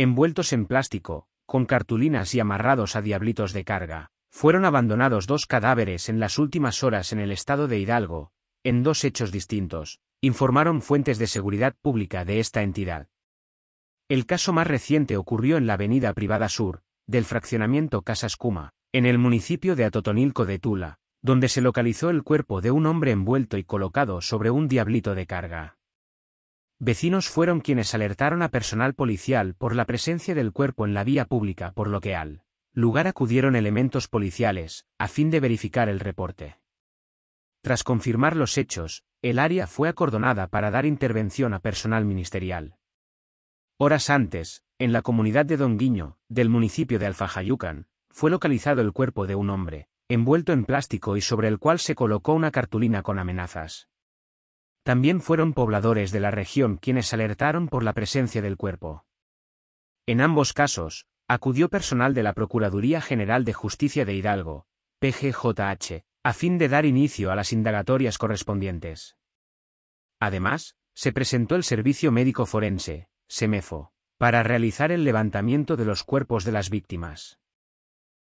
envueltos en plástico, con cartulinas y amarrados a diablitos de carga. Fueron abandonados dos cadáveres en las últimas horas en el estado de Hidalgo, en dos hechos distintos, informaron fuentes de seguridad pública de esta entidad. El caso más reciente ocurrió en la avenida privada sur, del fraccionamiento Casas Cuma, en el municipio de Atotonilco de Tula, donde se localizó el cuerpo de un hombre envuelto y colocado sobre un diablito de carga. Vecinos fueron quienes alertaron a personal policial por la presencia del cuerpo en la vía pública, por lo que al lugar acudieron elementos policiales, a fin de verificar el reporte. Tras confirmar los hechos, el área fue acordonada para dar intervención a personal ministerial. Horas antes, en la comunidad de Guiño, del municipio de Alfajayucan, fue localizado el cuerpo de un hombre, envuelto en plástico y sobre el cual se colocó una cartulina con amenazas. También fueron pobladores de la región quienes alertaron por la presencia del cuerpo. En ambos casos, acudió personal de la Procuraduría General de Justicia de Hidalgo, PGJH, a fin de dar inicio a las indagatorias correspondientes. Además, se presentó el Servicio Médico Forense, SEMEFO, para realizar el levantamiento de los cuerpos de las víctimas.